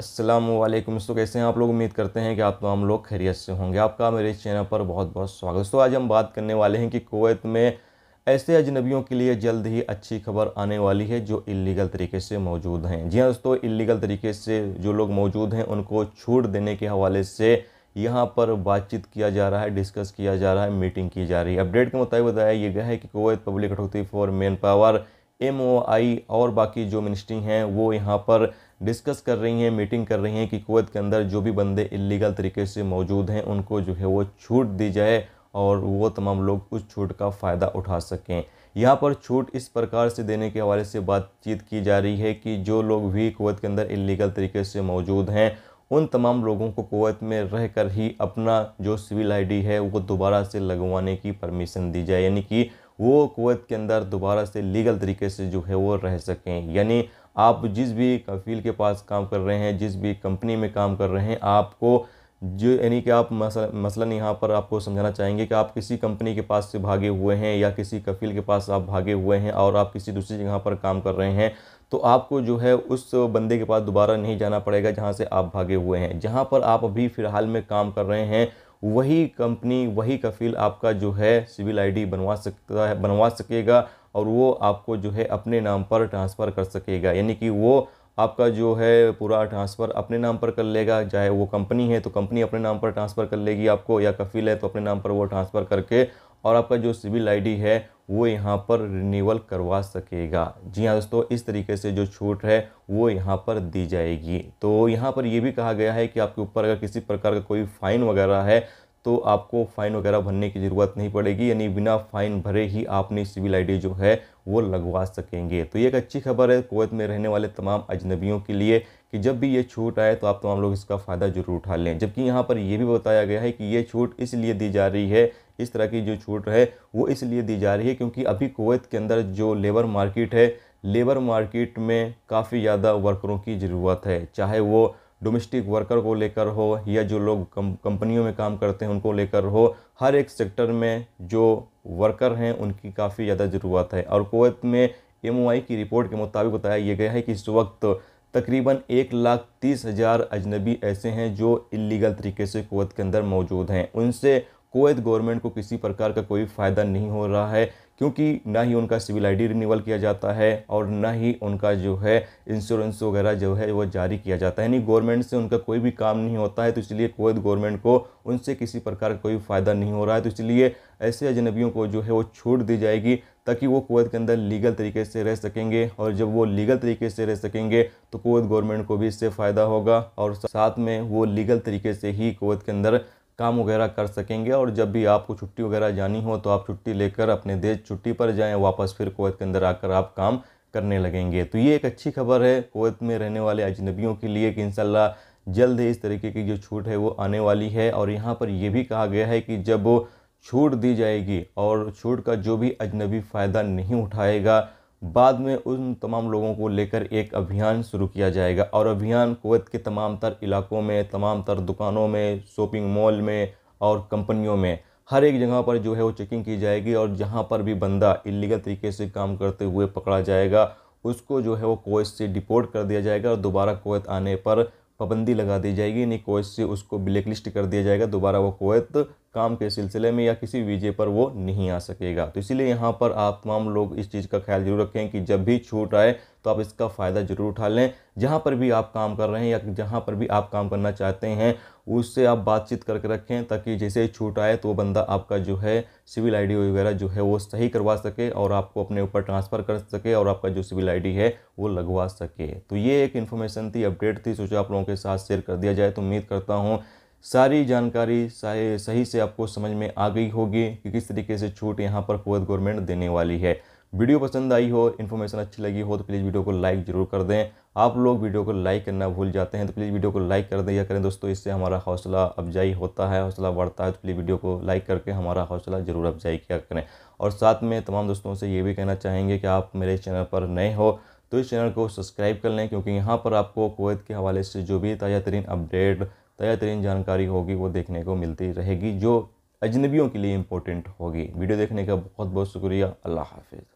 असलम दोस्तों कैसे हैं आप लोग उम्मीद करते हैं कि आप तमाम लोग खैरियत से होंगे आपका मेरे इस चैनल पर बहुत बहुत स्वागत दोस्तों आज हम बात करने वाले हैं कि कुवैत में ऐसे अजनबियों के लिए जल्द ही अच्छी खबर आने वाली है जो इलीगल तरीके से मौजूद हैं जी हाँ दोस्तों इलीगल तरीके से जो लोग मौजूद हैं उनको छूट देने के हवाले से यहाँ पर बातचीत किया जा रहा है डिस्कस किया जा रहा है मीटिंग की जा रही है अपडेट के मुताबिक बताया यह गया है कि Kuwait public authority for man power M और बाकी जो मिनिस्ट्री हैं वो यहाँ पर डिस्कस कर रही हैं मीटिंग कर रही हैं कि कुवैत के अंदर जो भी बंदे इलीगल तरीके से मौजूद हैं उनको जो है वो छूट दी जाए और वो तमाम लोग उस छूट का फ़ायदा उठा सकें यहाँ पर छूट इस प्रकार से देने के हवाले से बातचीत की जा रही है कि जो लोग भी कुवैत के अंदर इलीगल तरीके से मौजूद हैं उन तमाम लोगों को कुवैत में रह कर ही अपना जो सिविल आई है वो दोबारा से लगवाने की परमिशन दी जाए यानी कि वो कुवैत के अंदर दोबारा से लीगल तरीके से जो है वो रह सकें यानी आप जिस भी कफील के पास काम कर रहे हैं जिस भी कंपनी में काम कर रहे हैं आपको जो यानी कि आप मसला मसला यहाँ पर आपको समझाना चाहेंगे कि आप किसी कंपनी के पास से भागे हुए हैं या किसी कफील के पास आप भागे हुए हैं और आप किसी दूसरी जगह पर काम कर रहे हैं तो आपको जो है उस बंदे के पास दोबारा नहीं जाना पड़ेगा जहाँ से आप भागे हुए हैं जहाँ पर आप अभी फ़िलहाल में काम कर रहे हैं वही कंपनी वही कफील आपका जो है सिविल आईडी बनवा सकता है बनवा सकेगा और वो आपको जो है अपने नाम पर ट्रांसफ़र कर सकेगा यानी कि वो आपका जो है पूरा ट्रांसफ़र अपने नाम पर कर लेगा चाहे वो कंपनी है तो कंपनी अपने नाम पर ट्रांसफ़र कर लेगी आपको या कफील है तो अपने नाम पर वो ट्रांसफ़र करके और आपका जो सिविल आईडी है वो यहाँ पर रिन्यूअल करवा सकेगा जी हाँ दोस्तों इस तरीके से जो छूट है वो यहाँ पर दी जाएगी तो यहाँ पर ये भी कहा गया है कि आपके ऊपर अगर किसी प्रकार का कोई फ़ाइन वगैरह है तो आपको फ़ाइन वगैरह भरने की ज़रूरत नहीं पड़ेगी यानी बिना फ़ाइन भरे ही आप अपनी सिविल आईडी जो है वो लगवा सकेंगे तो ये एक अच्छी खबर है कोवैत में रहने वाले तमाम अजनबियों के लिए कि जब भी ये छूट आए तो आप तमाम लोग इसका फ़ायदा ज़रूर उठा लें जबकि यहाँ पर यह भी बताया गया है कि ये छूट इसलिए दी जा रही है इस तरह की जो छूट है वो इसलिए दी जा रही है क्योंकि अभी कुवैत के अंदर जो लेबर मार्केट है लेबर मार्केट में काफ़ी ज़्यादा वर्करों की ज़रूरत है चाहे वो डोमेस्टिक वर्कर को लेकर हो या जो लोग कम कंपनियों में काम करते हैं उनको लेकर हो हर एक सेक्टर में जो वर्कर हैं उनकी काफ़ी ज़्यादा ज़रूरत है और कोवैत में एम की रिपोर्ट के मुताबिक बताया गया है कि इस वक्त तकरीबन एक लाख तीस हज़ार अजनबी ऐसे हैं जो इलीगल तरीके से कुवत के अंदर मौजूद हैं उनसे कोवैत गवर्नमेंट को किसी प्रकार का कोई फ़ायदा नहीं हो रहा है क्योंकि ना ही उनका सिविल आईडी रिन्यूअल किया जाता है और ना ही उनका जो है इंश्योरेंस वगैरह जो है वो जारी किया जाता है यानी गवर्नमेंट से उनका कोई भी काम नहीं होता है तो इसलिए कोवैत गवर्नमेंट को उनसे किसी प्रकार का कोई फ़ायदा नहीं हो रहा है तो इसलिए ऐसे अजनबियों को जो है वो छूट दी जाएगी ताकि वो कोवैत के अंदर लीगल तरीके से रह सकेंगे और जब वो लीगल तरीके से रह सकेंगे तो कोवैत गवर्नमेंट को भी इससे फ़ायदा होगा और साथ में वो लीगल तरीके से ही कोवैत के अंदर काम वगैरह कर सकेंगे और जब भी आपको छुट्टी वगैरह जानी हो तो आप छुट्टी लेकर अपने देश छुट्टी पर जाएँ वापस फिर कोवैत के अंदर आकर आप काम करने लगेंगे तो ये एक अच्छी खबर है कोवैत में रहने वाले अजनबियों के लिए कि इन जल्द ही इस तरीके की जो छूट है वो आने वाली है और यहाँ पर यह भी कहा गया है कि जब छूट दी जाएगी और छूट का जो भी अजनबी फ़ायदा नहीं उठाएगा बाद में उन तमाम लोगों को लेकर एक अभियान शुरू किया जाएगा और अभियान कुवैत के तमाम तर इलाकों में तमाम तर दुकानों में शॉपिंग मॉल में और कंपनियों में हर एक जगह पर जो है वो चेकिंग की जाएगी और जहाँ पर भी बंदा इलीगल तरीके से काम करते हुए पकड़ा जाएगा उसको जो है वो कोवैत से डिपोर्ट कर दिया जाएगा और दोबारा कोवैत आने पर पाबंदी लगा दी जाएगी यानी कोवैत से उसको ब्लैक लिस्ट कर दिया जाएगा दोबारा वो कोवैत काम के सिलसिले में या किसी वीजे पर वो नहीं आ सकेगा तो इसीलिए यहाँ पर आप तमाम लोग इस चीज़ का ख्याल जरूर रखें कि जब भी छूट आए तो आप इसका फ़ायदा ज़रूर उठा लें जहाँ पर भी आप काम कर रहे हैं या जहाँ पर भी आप काम करना चाहते हैं उससे आप बातचीत करके रखें ताकि जैसे छूट आए तो वो बंदा आपका जो है सिविल आईडी वगैरह जो है वो सही करवा सके और आपको अपने ऊपर ट्रांसफ़र कर सके और आपका जो सिविल आईडी है वो लगवा सके तो ये एक इन्फॉर्मेशन थी अपडेट थी सोचा आप लोगों के साथ शेयर कर दिया जाए तो उम्मीद करता हूँ सारी जानकारी सही से आपको समझ में आ गई होगी कि किस तरीके से छूट यहाँ पर कुवैत गवर्नमेंट देने वाली है वीडियो पसंद आई हो इन्फॉर्मेशन अच्छी लगी हो तो प्लीज़ वीडियो को लाइक जरूर कर दें आप लोग वीडियो को लाइक करना भूल जाते हैं तो प्लीज़ वीडियो को लाइक कर दें या करें दोस्तों इससे हमारा हौसला अफजाई होता है हौसला बढ़ता है तो प्लीज़ वीडियो को लाइक करके हमारा हौसला ज़रूर अफजाई किया करें और साथ में तमाम दोस्तों से ये भी कहना चाहेंगे कि आप मेरे चैनल पर नए हो तो इस चैनल को सब्सक्राइब कर लें क्योंकि यहाँ पर आपको कुवैत के हवाले से जो भी ताज़ा तरीन अपडेट ताज़ा तरीन जानकारी होगी वो देखने को मिलती रहेगी जो अजनबियों के लिए इम्पोर्टेंट होगी वीडियो देखने का बहुत बहुत शुक्रिया अल्लाह हाफिज़